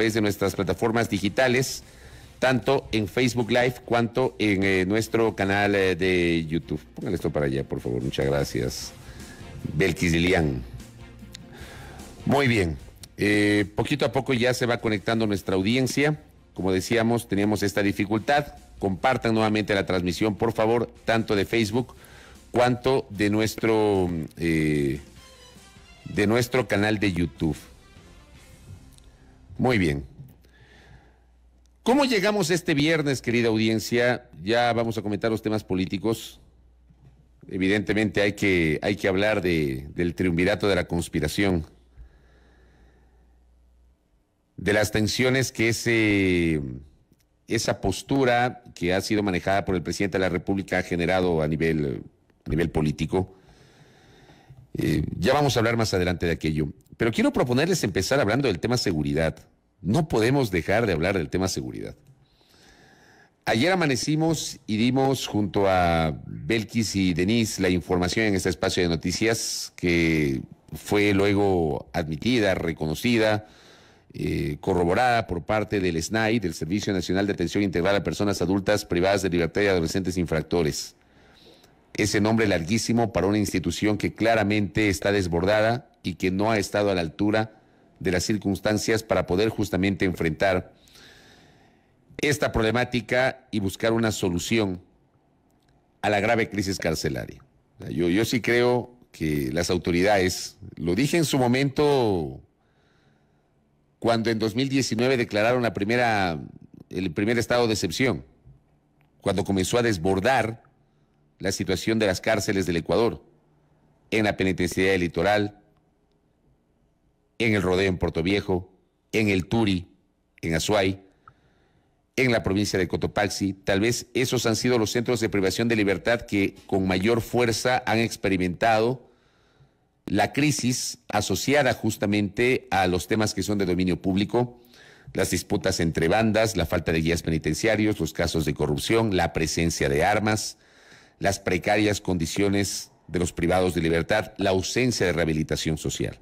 través de nuestras plataformas digitales, tanto en Facebook Live cuanto en eh, nuestro canal eh, de YouTube. Pónganle esto para allá, por favor. Muchas gracias. Lilian. Muy bien. Eh, poquito a poco ya se va conectando nuestra audiencia. Como decíamos, teníamos esta dificultad. Compartan nuevamente la transmisión, por favor, tanto de Facebook cuanto de nuestro, de nuestro canal de YouTube. Muy bien. ¿Cómo llegamos este viernes, querida audiencia? Ya vamos a comentar los temas políticos. Evidentemente hay que, hay que hablar del triunvirato de la conspiración, de las tensiones que ese, esa postura que ha sido manejada por el presidente de la República ha generado a nivel, nivel político. Eh, ya vamos a hablar más adelante de aquello. Pero quiero proponerles empezar hablando del tema seguridad. No podemos dejar de hablar del tema seguridad. Ayer amanecimos y dimos junto a Belkis y Denise la información en este espacio de noticias que fue luego admitida, reconocida, eh, corroborada por parte del SNAI, del Servicio Nacional de Atención Integral a Personas Adultas Privadas de Libertad y Adolescentes Infractores. Ese nombre larguísimo para una institución que claramente está desbordada, y que no ha estado a la altura de las circunstancias para poder justamente enfrentar esta problemática y buscar una solución a la grave crisis carcelaria. Yo, yo sí creo que las autoridades, lo dije en su momento cuando en 2019 declararon la primera, el primer estado de excepción, cuando comenzó a desbordar la situación de las cárceles del Ecuador, en la penitenciaría del litoral, en el Rodeo en Puerto Viejo, en el Turi, en Azuay, en la provincia de Cotopaxi. Tal vez esos han sido los centros de privación de libertad que con mayor fuerza han experimentado la crisis asociada justamente a los temas que son de dominio público, las disputas entre bandas, la falta de guías penitenciarios, los casos de corrupción, la presencia de armas, las precarias condiciones de los privados de libertad, la ausencia de rehabilitación social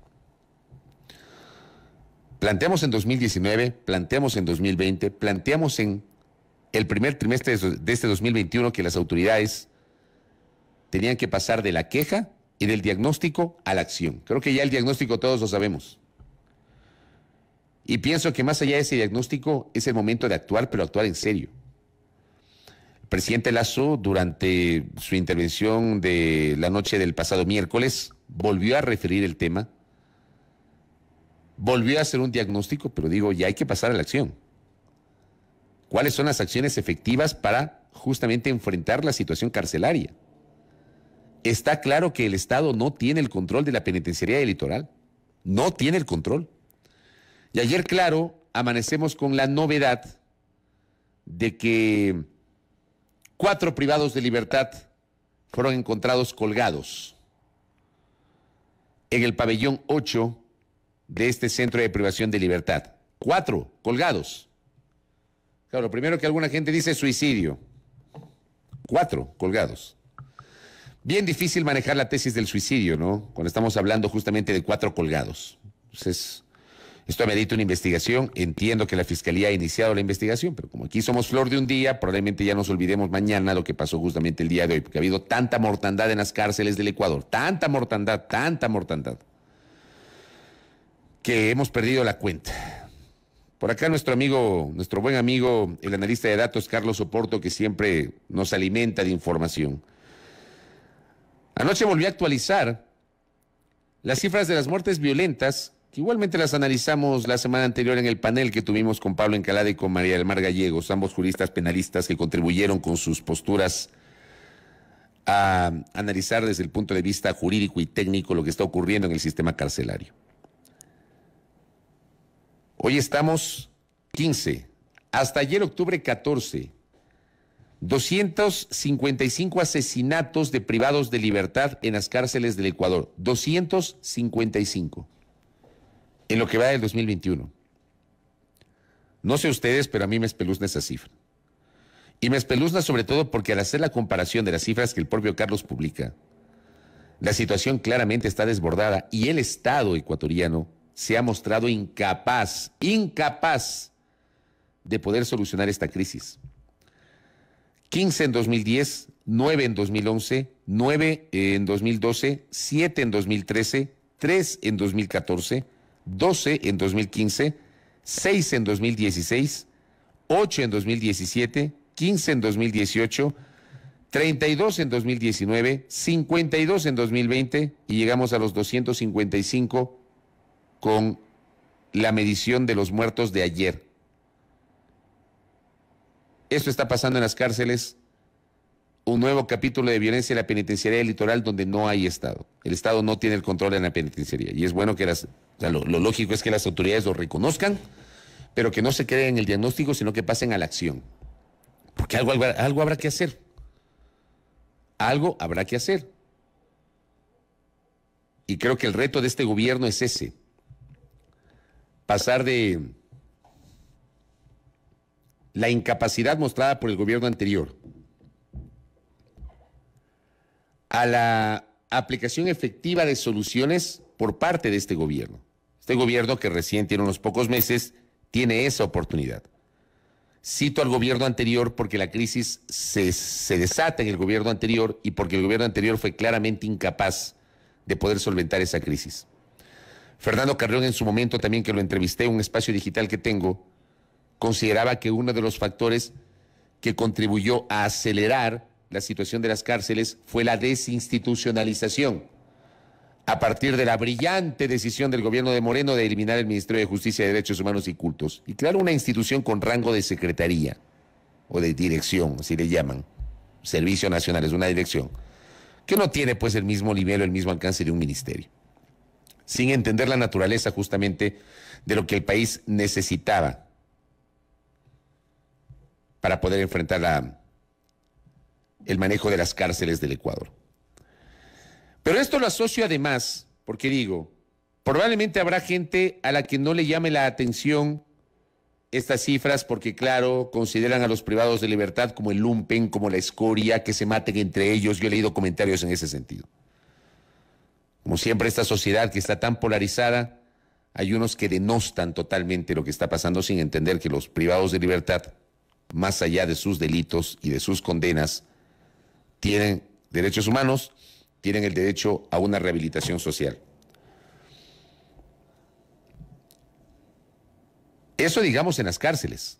planteamos en 2019, planteamos en 2020, planteamos en el primer trimestre de este 2021 que las autoridades tenían que pasar de la queja y del diagnóstico a la acción. Creo que ya el diagnóstico todos lo sabemos. Y pienso que más allá de ese diagnóstico es el momento de actuar, pero actuar en serio. El presidente Lazo, durante su intervención de la noche del pasado miércoles, volvió a referir el tema volvió a hacer un diagnóstico, pero digo, ya hay que pasar a la acción. ¿Cuáles son las acciones efectivas para justamente enfrentar la situación carcelaria? Está claro que el Estado no tiene el control de la penitenciaría del litoral. No tiene el control. Y ayer, claro, amanecemos con la novedad de que cuatro privados de libertad fueron encontrados colgados en el pabellón 8 de este centro de privación de libertad. Cuatro, colgados. Claro, lo primero que alguna gente dice es suicidio. Cuatro, colgados. Bien difícil manejar la tesis del suicidio, ¿no? Cuando estamos hablando justamente de cuatro colgados. Entonces, esto amerita una investigación. Entiendo que la Fiscalía ha iniciado la investigación, pero como aquí somos flor de un día, probablemente ya nos olvidemos mañana lo que pasó justamente el día de hoy, porque ha habido tanta mortandad en las cárceles del Ecuador, tanta mortandad, tanta mortandad que hemos perdido la cuenta. Por acá nuestro amigo, nuestro buen amigo, el analista de datos Carlos Soporto, que siempre nos alimenta de información. Anoche volví a actualizar las cifras de las muertes violentas, que igualmente las analizamos la semana anterior en el panel que tuvimos con Pablo Encalada y con María del Mar Gallegos, ambos juristas penalistas que contribuyeron con sus posturas a analizar desde el punto de vista jurídico y técnico lo que está ocurriendo en el sistema carcelario. Hoy estamos 15, hasta ayer octubre 14. 255 asesinatos de privados de libertad en las cárceles del Ecuador. 255 en lo que va del 2021. No sé ustedes, pero a mí me espeluzna esa cifra. Y me espeluzna sobre todo porque al hacer la comparación de las cifras que el propio Carlos publica, la situación claramente está desbordada y el Estado ecuatoriano se ha mostrado incapaz, incapaz de poder solucionar esta crisis. 15 en 2010, 9 en 2011, 9 en 2012, 7 en 2013, 3 en 2014, 12 en 2015, 6 en 2016, 8 en 2017, 15 en 2018, 32 en 2019, 52 en 2020 y llegamos a los 255 con la medición de los muertos de ayer. Esto está pasando en las cárceles, un nuevo capítulo de violencia en la penitenciaría del litoral donde no hay Estado. El Estado no tiene el control en la penitenciaría. Y es bueno que las, lo, lógico es que las autoridades lo reconozcan, pero que no se queden en el diagnóstico, sino que pasen a la acción. Porque algo habrá que hacer. Algo habrá que hacer. Y creo que el reto de este gobierno es ese, pasar de la incapacidad mostrada por el gobierno anterior a la aplicación efectiva de soluciones por parte de este gobierno. Este gobierno que recién tiene unos pocos meses tiene esa oportunidad. Cito al gobierno anterior porque la crisis se, se desata en el gobierno anterior y porque el gobierno anterior fue claramente incapaz de poder solventar esa crisis. Fernando Carrión en su momento también que lo entrevisté en un espacio digital que tengo, consideraba que uno de los factores que contribuyó a acelerar la situación de las cárceles fue la desinstitucionalización. A partir de la brillante decisión del gobierno de Moreno de eliminar el Ministerio de Justicia, Derechos Humanos y Cultos y crear una institución con rango de secretaría o de dirección, así le llaman, Servicio Nacional, es una dirección, que no tiene pues el mismo nivel o el mismo alcance de un ministerio sin entender la naturaleza justamente de lo que el país necesitaba para poder enfrentar el manejo de las cárceles del Ecuador. Pero esto lo asocio además, porque digo, probablemente habrá gente a la que no le llame la atención estas cifras porque, claro, consideran a los privados de libertad como el lumpen, como la escoria, que se maten entre ellos. Yo he leído comentarios en ese sentido. Como siempre, esta sociedad que está tan polarizada, hay unos que denostan totalmente lo que está pasando sin entender que los privados de libertad, más allá de sus delitos y de sus condenas, tienen derechos humanos, tienen el derecho a una rehabilitación social. Eso digamos en las cárceles.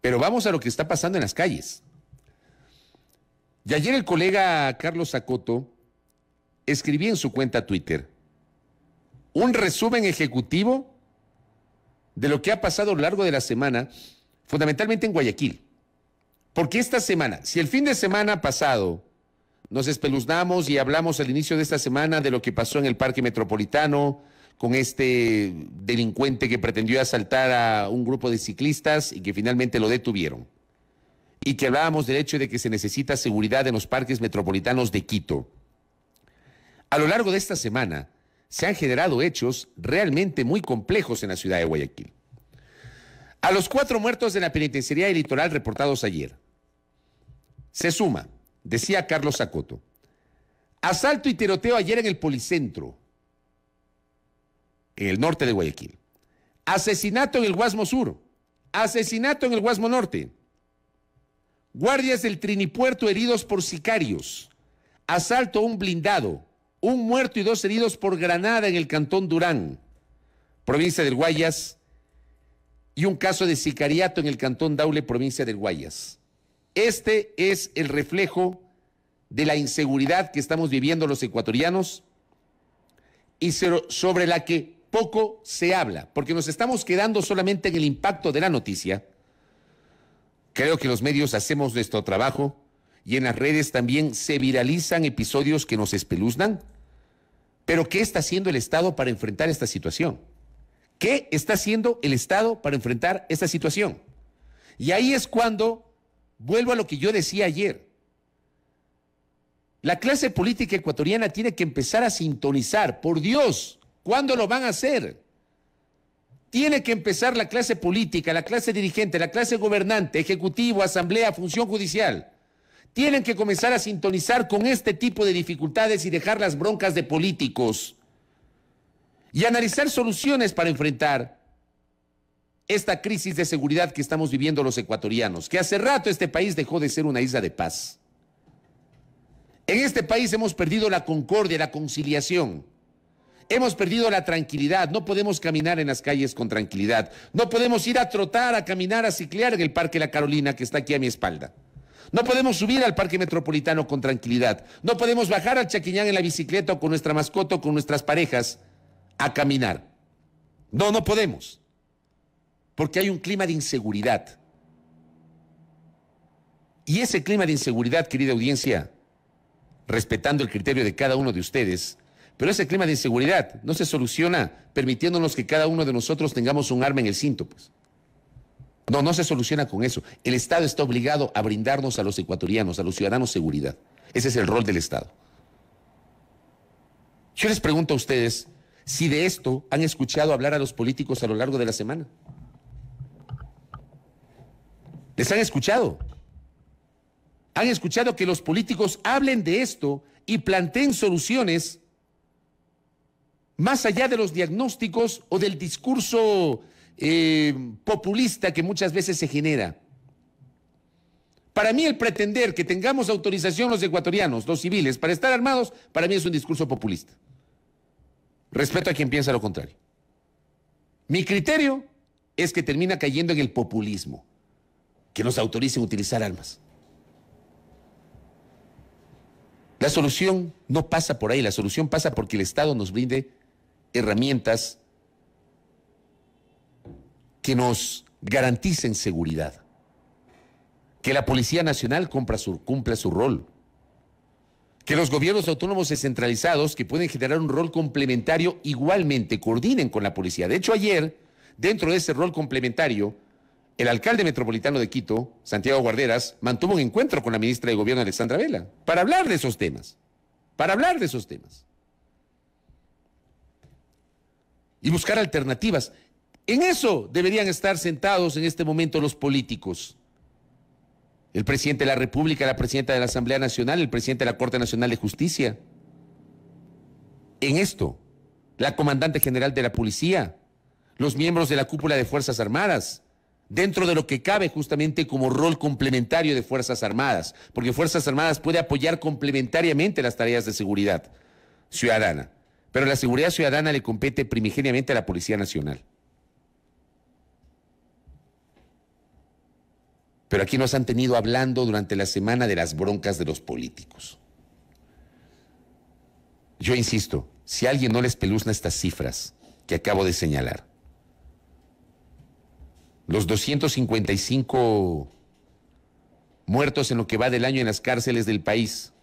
Pero vamos a lo que está pasando en las calles. Y ayer el colega Carlos Acoto escribí en su cuenta Twitter un resumen ejecutivo de lo que ha pasado a lo largo de la semana, fundamentalmente en Guayaquil. Porque esta semana, si el fin de semana pasado nos espeluznamos y hablamos al inicio de esta semana de lo que pasó en el Parque Metropolitano con este delincuente que pretendió asaltar a un grupo de ciclistas y que finalmente lo detuvieron. Y que hablábamos del hecho de que se necesita seguridad en los parques metropolitanos de Quito a lo largo de esta semana se han generado hechos realmente muy complejos en la ciudad de Guayaquil. A los cuatro muertos de la penitenciaría y litoral reportados ayer, se suma, decía Carlos Sacoto, asalto y tiroteo ayer en el Policentro, en el norte de Guayaquil. Asesinato en el Guasmo Sur, asesinato en el Guasmo Norte. Guardias del Trinipuerto heridos por sicarios, asalto a un blindado, un muerto y dos heridos por Granada en el Cantón Durán, provincia del Guayas, y un caso de sicariato en el Cantón Daule, provincia del Guayas. Este es el reflejo de la inseguridad que estamos viviendo los ecuatorianos y sobre la que poco se habla, porque nos estamos quedando solamente en el impacto de la noticia. Creo que los medios hacemos nuestro trabajo y en las redes también se viralizan episodios que nos espeluznan, pero ¿qué está haciendo el Estado para enfrentar esta situación? ¿Qué está haciendo el Estado para enfrentar esta situación? Y ahí es cuando vuelvo a lo que yo decía ayer. La clase política ecuatoriana tiene que empezar a sintonizar. Por Dios, ¿cuándo lo van a hacer? Tiene que empezar la clase política, la clase dirigente, la clase gobernante, ejecutivo, asamblea, función judicial tienen que comenzar a sintonizar con este tipo de dificultades y dejar las broncas de políticos y analizar soluciones para enfrentar esta crisis de seguridad que estamos viviendo los ecuatorianos, que hace rato este país dejó de ser una isla de paz. En este país hemos perdido la concordia, la conciliación. Hemos perdido la tranquilidad, no podemos caminar en las calles con tranquilidad, no podemos ir a trotar, a caminar, a ciclear en el Parque La Carolina que está aquí a mi espalda. No podemos subir al parque metropolitano con tranquilidad. No podemos bajar al Chaquiñán en la bicicleta o con nuestra mascota o con nuestras parejas a caminar. No, no podemos. Porque hay un clima de inseguridad. Y ese clima de inseguridad, querida audiencia, respetando el criterio de cada uno de ustedes, pero ese clima de inseguridad no se soluciona permitiéndonos que cada uno de nosotros tengamos un arma en el cinto, pues. No, no se soluciona con eso. El Estado está obligado a brindarnos a los ecuatorianos, a los ciudadanos, seguridad. Ese es el rol del Estado. Yo les pregunto a ustedes si de esto han escuchado hablar a los políticos a lo largo de la semana. ¿Les han escuchado? ¿Han escuchado que los políticos hablen de esto y planteen soluciones más allá de los diagnósticos o del discurso eh, populista que muchas veces se genera. Para mí el pretender que tengamos autorización los ecuatorianos, los civiles, para estar armados, para mí es un discurso populista. Respeto a quien piensa lo contrario. Mi criterio es que termina cayendo en el populismo, que nos autoricen a utilizar armas. La solución no pasa por ahí, la solución pasa porque el Estado nos brinde herramientas que nos garanticen seguridad, que la Policía Nacional cumpla su, rol, que los gobiernos autónomos descentralizados, que pueden generar un rol complementario, igualmente coordinen con la policía. De hecho, ayer, dentro de ese rol complementario, el alcalde metropolitano de Quito, Santiago Guarderas, mantuvo un encuentro con la ministra de Gobierno, Alexandra Vela, para hablar de esos temas, para hablar de esos temas. Y buscar alternativas. En eso deberían estar sentados en este momento los políticos. El presidente de la República, la presidenta de la Asamblea Nacional, el presidente de la Corte Nacional de Justicia. En esto, la comandante general de la policía, los miembros de la cúpula de Fuerzas Armadas, dentro de lo que cabe justamente como rol complementario de Fuerzas Armadas, porque Fuerzas Armadas puede apoyar complementariamente las tareas de seguridad ciudadana, pero la seguridad ciudadana le compete primigeniamente a la Policía Nacional. Pero aquí nos han tenido hablando durante la semana de las broncas de los políticos. Yo insisto, si alguien no les peluzna estas cifras que acabo de señalar, los 255 muertos en lo que va del año en las cárceles del país,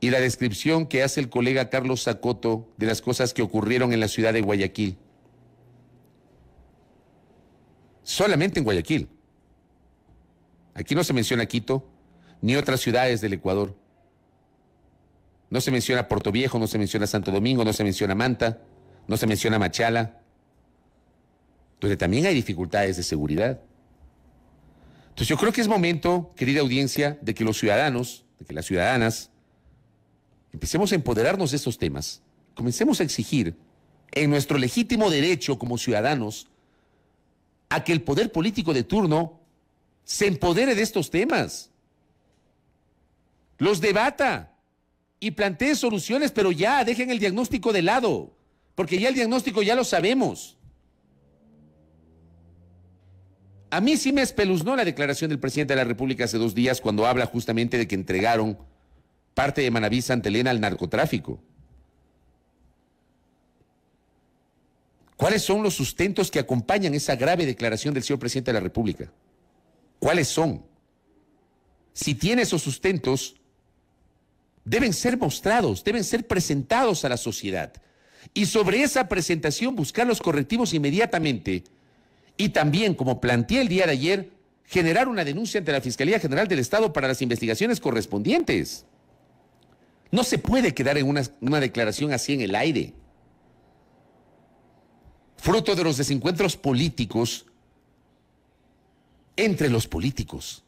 y la descripción que hace el colega Carlos Sacoto de las cosas que ocurrieron en la ciudad de Guayaquil. Solamente en Guayaquil. Aquí no se menciona Quito, ni otras ciudades del Ecuador. No se menciona Puerto Viejo, no se menciona Santo Domingo, no se menciona Manta, no se menciona Machala, donde también hay dificultades de seguridad. Entonces yo creo que es momento, querida audiencia, de que los ciudadanos, de que las ciudadanas, empecemos a empoderarnos de estos temas, comencemos a exigir en nuestro legítimo derecho como ciudadanos a que el poder político de turno se empodere de estos temas, los debata y plantee soluciones, pero ya dejen el diagnóstico de lado, porque ya el diagnóstico ya lo sabemos. A mí sí me espeluznó la declaración del presidente de la República hace dos días cuando habla justamente de que entregaron parte de Manaví Santa al narcotráfico. ¿Cuáles son los sustentos que acompañan esa grave declaración del señor presidente de la República? ¿Cuáles son? Si tiene esos sustentos, deben ser mostrados, deben ser presentados a la sociedad. Y sobre esa presentación buscar los correctivos inmediatamente. Y también, como planteé el día de ayer, generar una denuncia ante la Fiscalía General del Estado para las investigaciones correspondientes. No se puede quedar en una, una declaración así en el aire. Fruto de los desencuentros políticos, entre los políticos.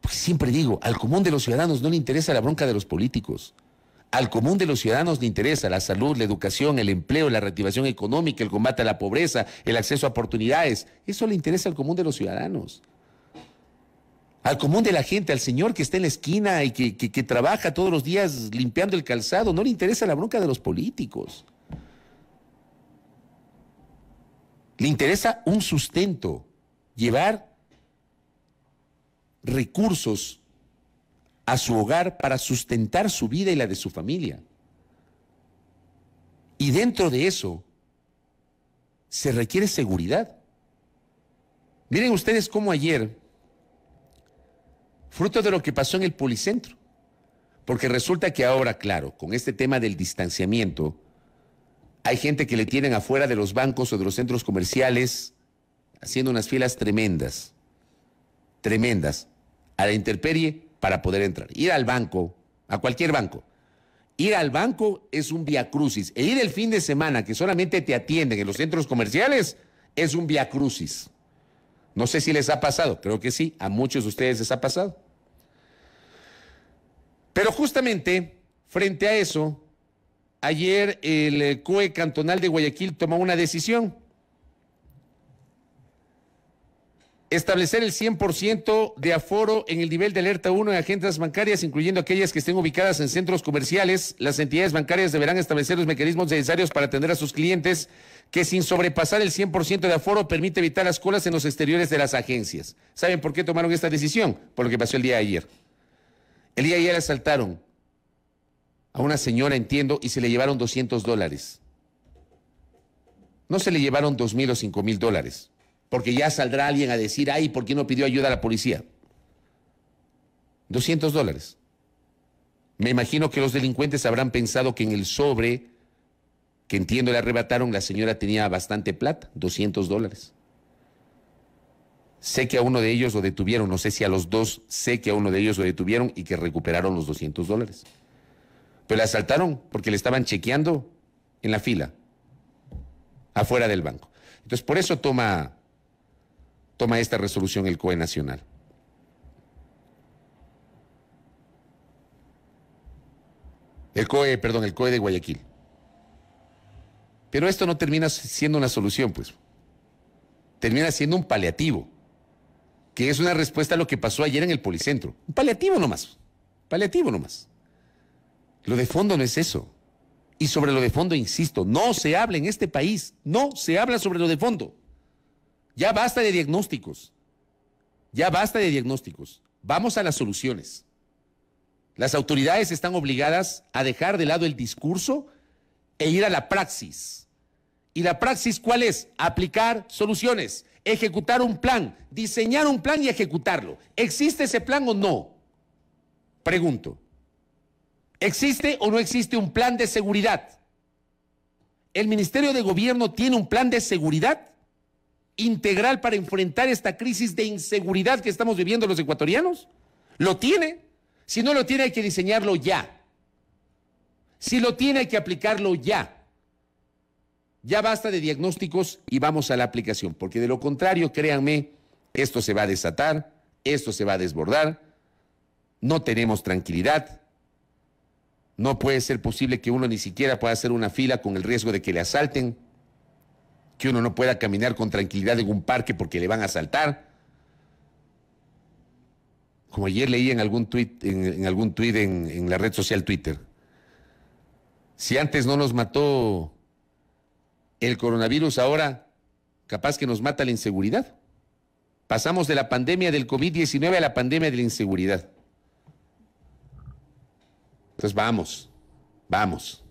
Pues siempre digo, al común de los ciudadanos no le interesa la bronca de los políticos. Al común de los ciudadanos le interesa la salud, la educación, el empleo, la reactivación económica, el combate a la pobreza, el acceso a oportunidades. Eso le interesa al común de los ciudadanos. Al común de la gente, al señor que está en la esquina y que trabaja todos los días limpiando el calzado, no le interesa la bronca de los políticos. Le interesa un sustento, llevar recursos a su hogar para sustentar su vida y la de su familia. Y dentro de eso se requiere seguridad. Miren ustedes cómo ayer, fruto de lo que pasó en el policentro, porque resulta que ahora, claro, con este tema del distanciamiento, hay gente que le tienen afuera de los bancos o de los centros comerciales haciendo unas filas tremendas, tremendas, a la interperie para poder entrar. Ir al banco, a cualquier banco. Ir al banco es un viacrucis. E ir el fin de semana, que solamente te atienden en los centros comerciales, es un viacrucis. No sé si les ha pasado, creo que sí, a muchos de ustedes les ha pasado. Pero justamente, frente a eso, ayer el eh, CUE cantonal de Guayaquil tomó una decisión Establecer el 100% de aforo en el nivel de alerta 1 en agendas bancarias, incluyendo aquellas que estén ubicadas en centros comerciales. Las entidades bancarias deberán establecer los mecanismos necesarios para atender a sus clientes, que sin sobrepasar el 100% de aforo permite evitar las colas en los exteriores de las agencias. ¿Saben por qué tomaron esta decisión? Por lo que pasó el día de ayer. El día de ayer asaltaron a una señora, entiendo, y se le llevaron 200 dólares. No se le llevaron 2.000 mil o 5.000 mil dólares porque ya saldrá alguien a decir, ay, ¿por qué no pidió ayuda a la policía? 200 dólares. Me imagino que los delincuentes habrán pensado que en el sobre que entiendo le arrebataron, la señora tenía bastante plata, 200 dólares. Sé que a uno de ellos lo detuvieron, no sé si a los dos, sé que a uno de ellos lo detuvieron y que recuperaron los 200 dólares. Pero le asaltaron porque le estaban chequeando en la fila, afuera del banco. Entonces, por eso toma toma esta resolución el COE Nacional. El COE, perdón, el COE de Guayaquil. Pero esto no termina siendo una solución, pues. Termina siendo un paliativo, que es una respuesta a lo que pasó ayer en el Policentro. Un paliativo nomás. Paliativo nomás. Lo de fondo no es eso. Y sobre lo de fondo, insisto, no se habla en este país, no se habla sobre lo de fondo. Ya basta de diagnósticos. Ya basta de diagnósticos. Vamos a las soluciones. Las autoridades están obligadas a dejar de lado el discurso e ir a la praxis. ¿Y la praxis cuál es? Aplicar soluciones, ejecutar un plan, diseñar un plan y ejecutarlo. ¿Existe ese plan o no? Pregunto. ¿Existe o no existe un plan de seguridad? ¿El Ministerio de Gobierno tiene un plan de seguridad? integral para enfrentar esta crisis de inseguridad que estamos viviendo los ecuatorianos? ¿Lo tiene? Si no lo tiene, hay que diseñarlo ya. Si lo tiene, hay que aplicarlo ya. Ya basta de diagnósticos y vamos a la aplicación, porque de lo contrario, créanme, esto se va a desatar, esto se va a desbordar, no tenemos tranquilidad, no puede ser posible que uno ni siquiera pueda hacer una fila con el riesgo de que le asalten, que uno no pueda caminar con tranquilidad en un parque porque le van a asaltar. Como ayer leí en algún tuit, en, algún tuit en la red social Twitter. Si antes no nos mató el coronavirus, ahora capaz que nos mata la inseguridad. Pasamos de la pandemia del COVID-19 a la pandemia de la inseguridad. Entonces vamos, vamos.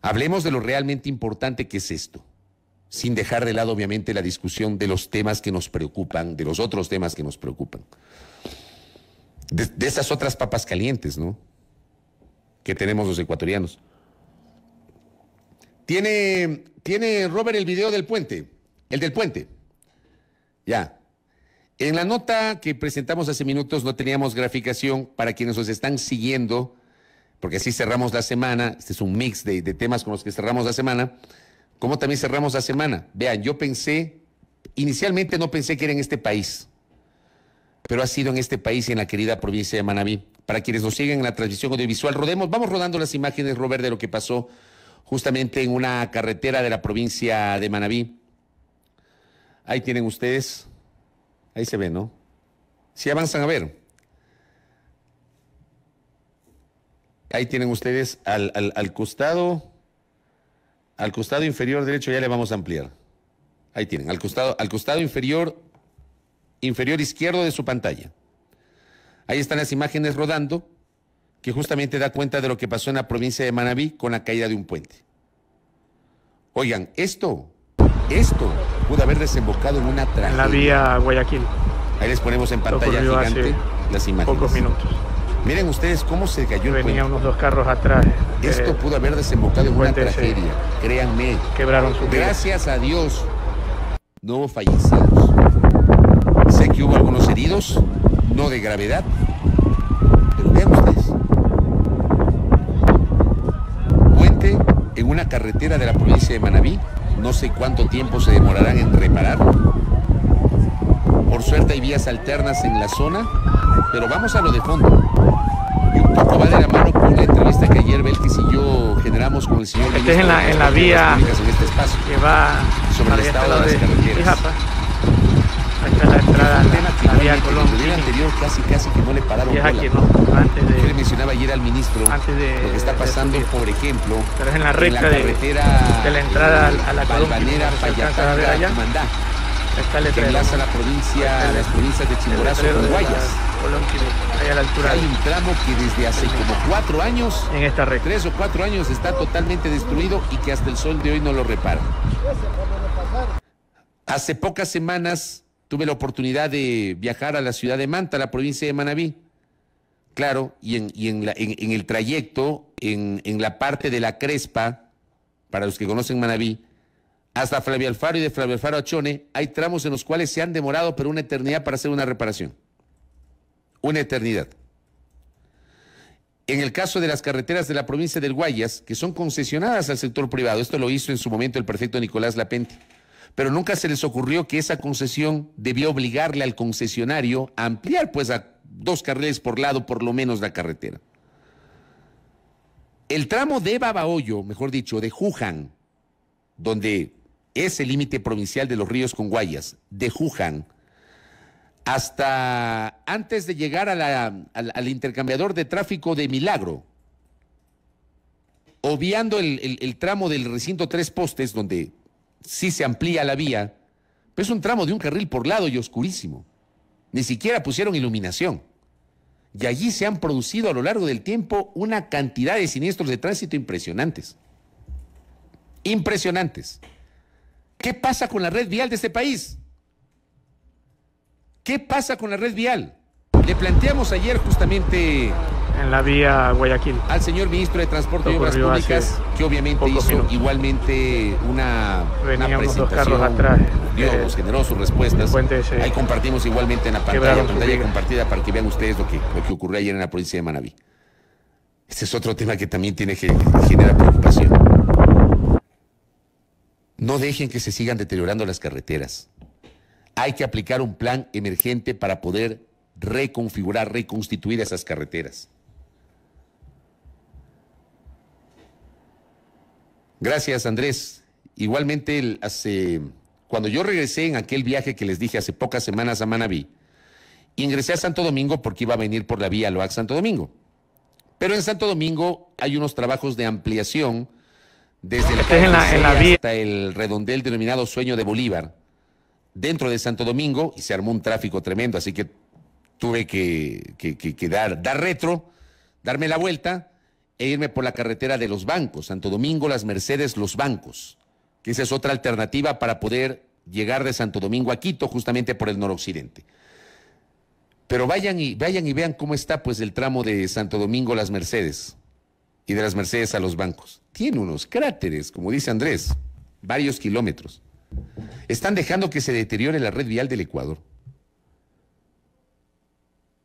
Hablemos de lo realmente importante que es esto sin dejar de lado obviamente la discusión de los temas que nos preocupan, de los otros temas que nos preocupan. De, esas otras papas calientes, ¿no? Que tenemos los ecuatorianos. Tiene, tiene Robert el video del puente, el del puente. Ya. En la nota que presentamos hace minutos no teníamos graficación para quienes nos están siguiendo, porque así cerramos la semana, este es un mix de, de temas con los que cerramos la semana. ¿Cómo también cerramos la semana? Vean, yo pensé, inicialmente no pensé que era en este país, pero ha sido en este país y en la querida provincia de Manabí. Para quienes nos siguen en la transmisión audiovisual, rodemos, vamos rodando las imágenes, Robert, de lo que pasó justamente en una carretera de la provincia de Manabí. Ahí tienen ustedes, ahí se ve, ¿no? Si avanzan, a ver. Ahí tienen ustedes al, al costado al costado inferior derecho ya le vamos a ampliar. Ahí tienen, al costado, al costado inferior, inferior izquierdo de su pantalla. Ahí están las imágenes rodando que justamente da cuenta de lo que pasó en la provincia de Manabí con la caída de un puente. Oigan, esto, esto pudo haber desembocado en una tragedia. En la vía Guayaquil. Ahí les ponemos en pantalla gigante las imágenes. Pocos minutos. Miren ustedes cómo se cayó Venía el unos dos carros atrás. Eh, Esto pudo haber desembocado en una tragedia, créanme. Quebraron su Gracias a Dios, no hubo fallecidos. Sé que hubo algunos heridos, no de gravedad, pero vean ustedes. Puente en una carretera de la provincia de Manabí, no sé cuánto tiempo se demorarán en reparar. Por suerte hay vías alternas en la zona, pero vamos a lo de fondo esto va de la mano con la entrevista que ayer Belkis y yo generamos con el señor Este es en la, en la vía en este espacio, que va sobre el estado de, de las carreteras. Esta está la entrada es tema la, la vía Colón. El anterior casi casi que no le pararon bola. Aquí, no, antes de, yo le mencionaba ayer al ministro de, lo que está pasando, por ejemplo, pero es en la recta en la carretera de, la entrada eh, a la Colón. Payatanga, Cumandá, que enlaza la provincia, las provincias de Chimborazo con Guayas. Hay un tramo que desde hace como cuatro años, en tres o cuatro años, está totalmente destruido y que hasta el sol de hoy no lo repara. Hace pocas semanas tuve la oportunidad de viajar a la ciudad de Manta, la provincia de Manabí. Claro, y en, el trayecto, en, la parte de la Crespa, para los que conocen Manabí, hasta Flavio Alfaro y de Flavio Alfaro a Chone, hay tramos en los cuales se han demorado, por una eternidad para hacer una reparación una eternidad. En el caso de las carreteras de la provincia del Guayas, que son concesionadas al sector privado, esto lo hizo en su momento el prefecto Nicolás Lapente, pero nunca se les ocurrió que esa concesión debía obligarle al concesionario a ampliar pues a dos carriles por lado por lo menos la carretera. El tramo de Babahoyo, mejor dicho, de Juján, donde es el límite provincial de los ríos con Guayas, de Juján, hasta antes de llegar al, intercambiador de tráfico de Milagro, obviando el, tramo del recinto Tres Postes, donde sí se amplía la vía, pues es un tramo de un carril por lado y oscurísimo. Ni siquiera pusieron iluminación. Y allí se han producido a lo largo del tiempo una cantidad de siniestros de tránsito impresionantes. Impresionantes. ¿Qué pasa con la red vial de este país? ¿Qué pasa con la red vial? Le planteamos ayer justamente en la vía Guayaquil. Al señor ministro de Transporte y Obras Públicas, que obviamente hizo igualmente una, presentación. atrás. Eh, generó sus respuestas. Ahí compartimos igualmente en la pantalla, pantalla compartida para que vean ustedes lo que, ocurrió ayer en la provincia de Manabí. Este es otro tema que también tiene que generar preocupación. No dejen que se sigan deteriorando las carreteras hay que aplicar un plan emergente para poder reconfigurar, reconstituir esas carreteras. Gracias, Andrés. Igualmente, hace, cuando yo regresé en aquel viaje que les dije hace pocas semanas a Manabí, ingresé a Santo Domingo porque iba a venir por la vía Loac Santo Domingo. Pero en Santo Domingo hay unos trabajos de ampliación desde la vía. hasta el redondel denominado Sueño de Bolívar dentro de Santo Domingo y se armó un tráfico tremendo, así que tuve que, dar, retro, darme la vuelta e irme por la carretera de los bancos, Santo Domingo, Las Mercedes, los bancos, que esa es otra alternativa para poder llegar de Santo Domingo a Quito, justamente por el noroccidente. Pero vayan y, vayan y vean cómo está pues el tramo de Santo Domingo Las Mercedes y de Las Mercedes a los bancos. Tiene unos cráteres, como dice Andrés, varios kilómetros. Están dejando que se deteriore la red vial del Ecuador.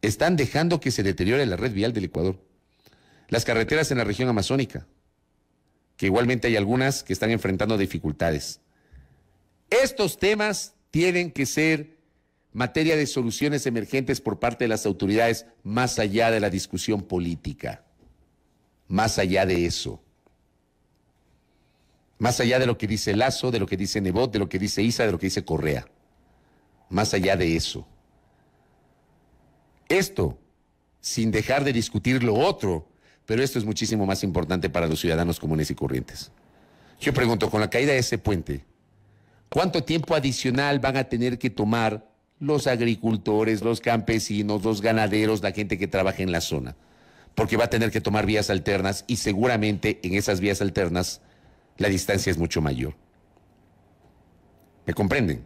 Están dejando que se deteriore la red vial del Ecuador. Las carreteras en la región amazónica, que igualmente hay algunas que están enfrentando dificultades. Estos temas tienen que ser materia de soluciones emergentes por parte de las autoridades, más allá de la discusión política, más allá de eso. Más allá de lo que dice Lazo, de lo que dice Nebot, de lo que dice Isa, de lo que dice Correa. Más allá de eso. Esto, sin dejar de discutir lo otro, pero esto es muchísimo más importante para los ciudadanos comunes y corrientes. Yo pregunto, con la caída de ese puente, ¿cuánto tiempo adicional van a tener que tomar los agricultores, los campesinos, los ganaderos, la gente que trabaja en la zona? Porque va a tener que tomar vías alternas y seguramente en esas vías alternas la distancia es mucho mayor. ¿Me comprenden?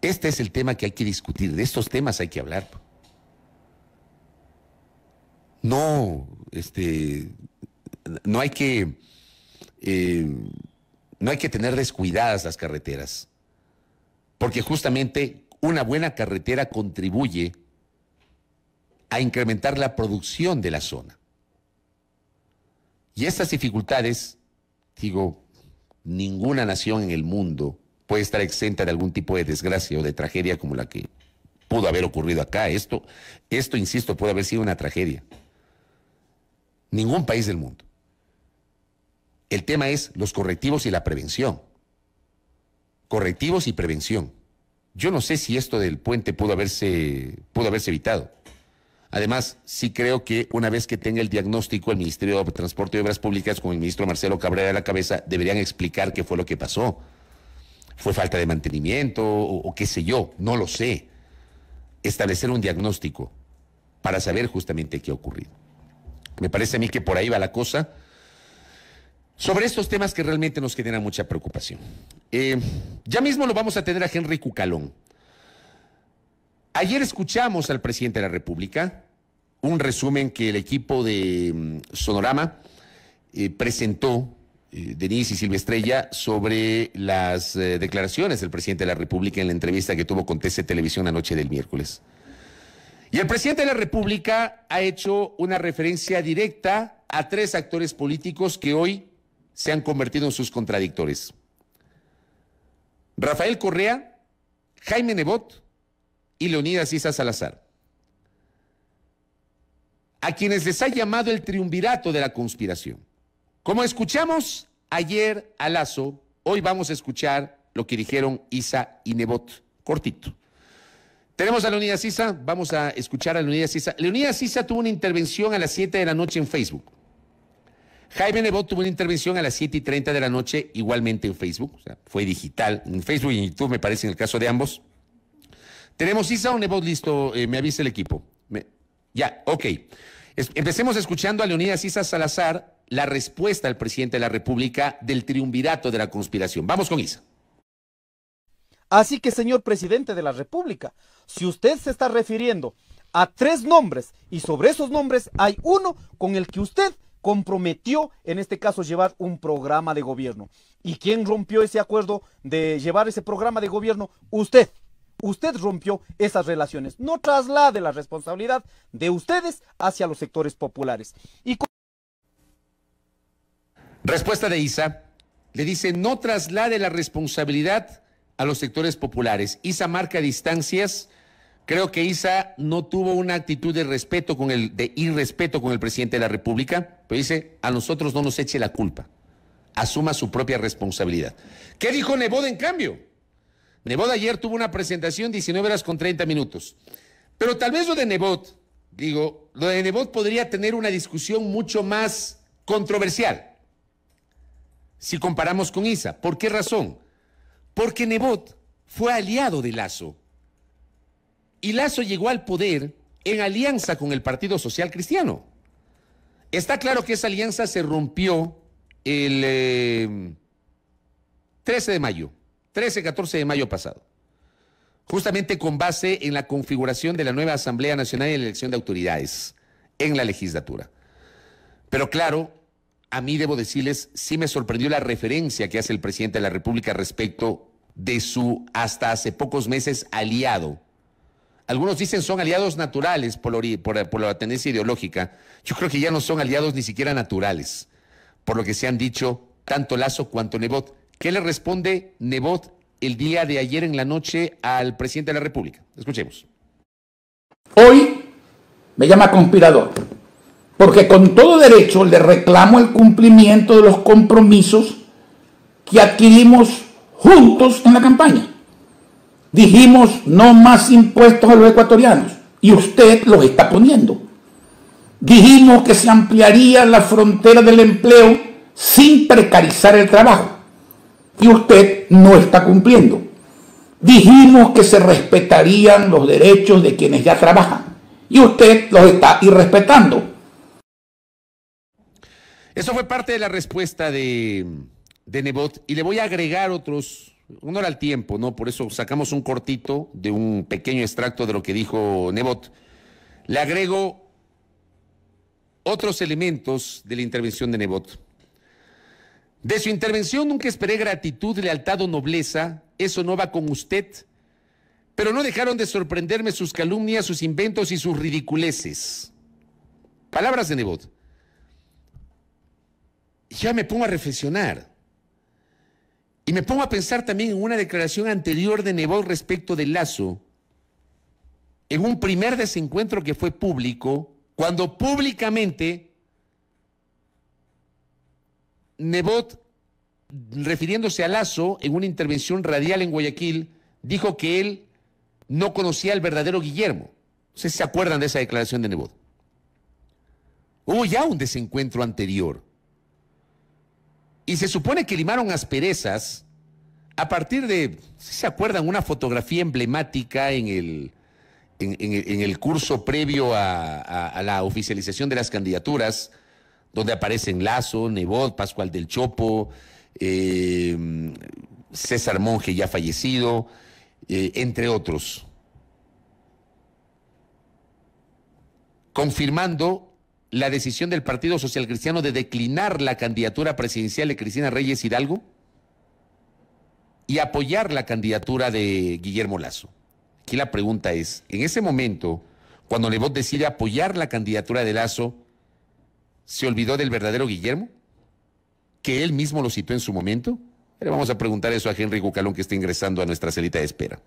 Este es el tema que hay que discutir, de estos temas hay que hablar. No, este, no hay que, eh, no hay que tener descuidadas las carreteras, porque justamente una buena carretera contribuye a incrementar la producción de la zona. Y estas dificultades Digo, ninguna nación en el mundo puede estar exenta de algún tipo de desgracia o de tragedia como la que pudo haber ocurrido acá. Esto, esto, insisto, puede haber sido una tragedia. Ningún país del mundo. El tema es los correctivos y la prevención. Correctivos y prevención. Yo no sé si esto del puente pudo haberse, pudo haberse evitado. Además, sí creo que una vez que tenga el diagnóstico, el Ministerio de Transporte y Obras Públicas con el ministro Marcelo Cabrera a la cabeza deberían explicar qué fue lo que pasó. ¿Fue falta de mantenimiento o, qué sé yo? No lo sé. Establecer un diagnóstico para saber justamente qué ha ocurrido. Me parece a mí que por ahí va la cosa. Sobre estos temas que realmente nos generan mucha preocupación. Eh, ya mismo lo vamos a tener a Henry Cucalón. Ayer escuchamos al presidente de la República un resumen que el equipo de mm, Sonorama eh, presentó, eh, Denise y Silvia sobre las eh, declaraciones del presidente de la República en la entrevista que tuvo con TC Televisión anoche del miércoles. Y el presidente de la República ha hecho una referencia directa a tres actores políticos que hoy se han convertido en sus contradictores. Rafael Correa, Jaime Nebot y Leonidas Isa Salazar, a quienes les ha llamado el triunvirato de la conspiración. Como escuchamos ayer a Lazo, hoy vamos a escuchar lo que dijeron Isa y Nebot, cortito. Tenemos a Leonidas Isa, vamos a escuchar a Leonidas Isa. Leonidas Isa tuvo una intervención a las 7 de la noche en Facebook. Jaime Nebot tuvo una intervención a las 7 y 30 de la noche, igualmente en Facebook, o sea, fue digital, en Facebook y en YouTube me parece en el caso de ambos. Tenemos Isa Nebot listo, eh, me avisa el equipo. Ya, ok. empecemos escuchando a Leonidas Isa Salazar la respuesta al presidente de la República del triunvirato de la conspiración. Vamos con Isa. Así que, señor presidente de la República, si usted se está refiriendo a tres nombres y sobre esos nombres hay uno con el que usted comprometió, en este caso, llevar un programa de gobierno. ¿Y quién rompió ese acuerdo de llevar ese programa de gobierno? Usted usted rompió esas relaciones. No traslade la responsabilidad de ustedes hacia los sectores populares. Y Respuesta de Isa. Le dice, no traslade la responsabilidad a los sectores populares. Isa marca distancias. Creo que Isa no tuvo una actitud de respeto con el, de irrespeto con el presidente de la República, pero dice, a nosotros no nos eche la culpa. Asuma su propia responsabilidad. ¿Qué dijo Nebode en cambio? Nebot ayer tuvo una presentación 19 horas con 30 minutos. Pero tal vez lo de Nebot, digo, lo de Nebot podría tener una discusión mucho más controversial si comparamos con Isa. ¿Por qué razón? Porque Nebot fue aliado de Lazo. Y Lazo llegó al poder en alianza con el Partido Social Cristiano. Está claro que esa alianza se rompió el 13 eh, de mayo 13, 14 de mayo pasado, justamente con base en la configuración de la nueva Asamblea Nacional y la elección de autoridades en la legislatura. Pero claro, a mí debo decirles, sí me sorprendió la referencia que hace el presidente de la República respecto de su hasta hace pocos meses aliado. Algunos dicen son aliados naturales por, la, por la tendencia ideológica. Yo creo que ya no son aliados ni siquiera naturales, por lo que se han dicho tanto Lazo cuanto Nebot. ¿Qué le responde Nebot el día de ayer en la noche al presidente de la República? Escuchemos. Hoy me llama conspirador, porque con todo derecho le reclamo el cumplimiento de los compromisos que adquirimos juntos en la campaña. Dijimos no más impuestos a los ecuatorianos y usted los está poniendo. Dijimos que se ampliaría la frontera del empleo sin precarizar el trabajo y usted no está cumpliendo. Dijimos que se respetarían los derechos de quienes ya trabajan y usted los está irrespetando. Eso fue parte de la respuesta de, Nebot y le voy a agregar otros, uno era el tiempo, ¿no? Por eso sacamos un cortito de un pequeño extracto de lo que dijo Nebot. Le agrego otros elementos de la intervención de Nebot. De su intervención nunca esperé gratitud, lealtad o nobleza, eso no va con usted. Pero no dejaron de sorprenderme sus calumnias, sus inventos y sus ridiculeces. Palabras de Nebot. Ya me pongo a reflexionar. Y me pongo a pensar también en una declaración anterior de Nebot respecto del Lazo, en un primer desencuentro que fue público, cuando públicamente Nebot, refiriéndose a Lazo en una intervención radial en Guayaquil, dijo que él no conocía al verdadero Guillermo. ¿Ustedes se acuerdan de esa declaración de Nebot? Hubo ya un desencuentro anterior. Y se supone que limaron asperezas a partir de, si se acuerdan, una fotografía emblemática en el, en, el curso previo a, la oficialización de las candidaturas donde aparecen Lazo, Nebot, Pascual del Chopo, eh, César Monge ya fallecido, eh, entre otros. Confirmando la decisión del Partido Social Cristiano de declinar la candidatura presidencial de Cristina Reyes Hidalgo y apoyar la candidatura de Guillermo Lazo. Aquí la pregunta es, en ese momento, cuando Nebot decide apoyar la candidatura de Lazo, ¿Se olvidó del verdadero Guillermo? ¿Que él mismo lo citó en su momento? Le vamos a preguntar eso a Henry Gucalón que está ingresando a nuestra celita de espera.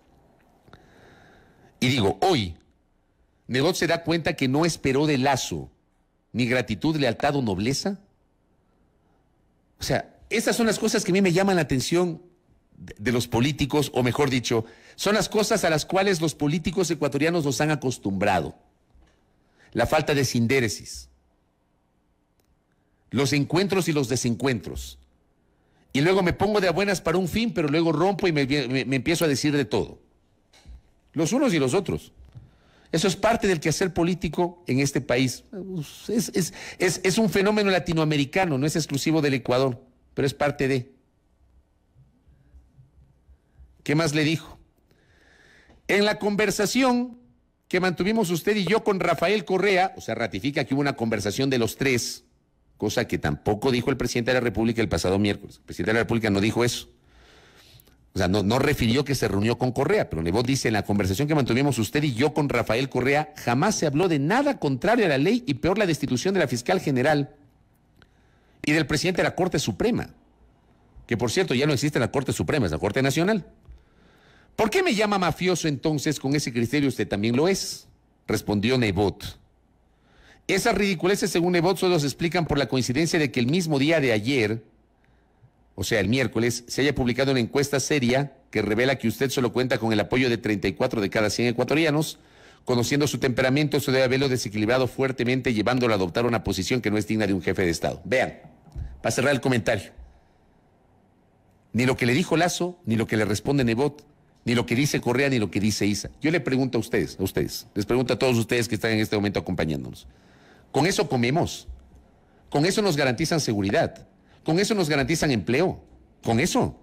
Y digo, hoy, ¿Negot se da cuenta que no esperó de lazo ni gratitud, lealtad o nobleza. O sea, esas son las cosas que a mí me llaman la atención de, de los políticos, o mejor dicho, son las cosas a las cuales los políticos ecuatorianos nos han acostumbrado. La falta de sindéresis los encuentros y los desencuentros. Y luego me pongo de a buenas para un fin, pero luego rompo y me, empiezo a decir de todo. Los unos y los otros. Eso es parte del quehacer político en este país. Es, es, un fenómeno latinoamericano, no es exclusivo del Ecuador, pero es parte de. ¿Qué más le dijo? En la conversación que mantuvimos usted y yo con Rafael Correa, o sea, ratifica que hubo una conversación de los tres, cosa que tampoco dijo el presidente de la República el pasado miércoles. El presidente de la República no dijo eso. O sea, no, no refirió que se reunió con Correa, pero Nebot dice, en la conversación que mantuvimos usted y yo con Rafael Correa, jamás se habló de nada contrario a la ley y peor la destitución de la fiscal general y del presidente de la Corte Suprema, que por cierto ya no existe la Corte Suprema, es la Corte Nacional. ¿Por qué me llama mafioso entonces con ese criterio usted también lo es? Respondió Nebot. Esas ridiculeces, según Nebot, solo se explican por la coincidencia de que el mismo día de ayer, o sea, el miércoles, se haya publicado una encuesta seria que revela que usted solo cuenta con el apoyo de 34 de cada 100 ecuatorianos. Conociendo su temperamento, eso debe haberlo desequilibrado fuertemente, llevándolo a adoptar una posición que no es digna de un jefe de Estado. Vean, para cerrar el comentario. Ni lo que le dijo Lazo, ni lo que le responde Nebot, ni lo que dice Correa, ni lo que dice Isa. Yo le pregunto a ustedes, a ustedes, les pregunto a todos ustedes que están en este momento acompañándonos. Con eso comemos. Con eso nos garantizan seguridad. Con eso nos garantizan empleo. Con eso.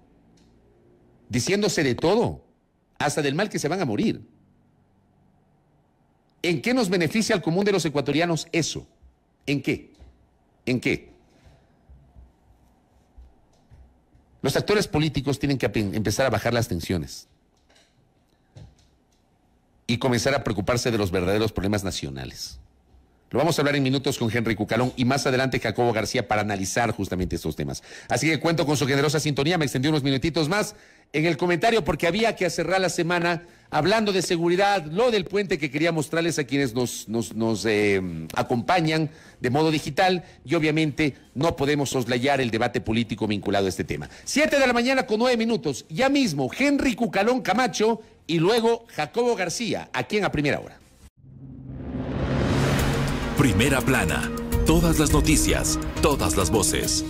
Diciéndose de todo, hasta del mal que se van a morir. ¿En qué nos beneficia al común de los ecuatorianos eso? ¿En qué? ¿En qué? Los actores políticos tienen que empezar a bajar las tensiones y comenzar a preocuparse de los verdaderos problemas nacionales. Lo vamos a hablar en minutos con Henry Cucalón y más adelante Jacobo García para analizar justamente estos temas. Así que cuento con su generosa sintonía. Me extendí unos minutitos más en el comentario porque había que cerrar la semana hablando de seguridad, lo del puente que quería mostrarles a quienes nos, em, acompañan de modo digital y obviamente no podemos soslayar el debate político vinculado a este tema. Siete de la mañana con nueve minutos, ya mismo Henry Cucalón Camacho y luego Jacobo García, aquí en A Primera Hora. Primera plana. Todas las noticias, todas las voces.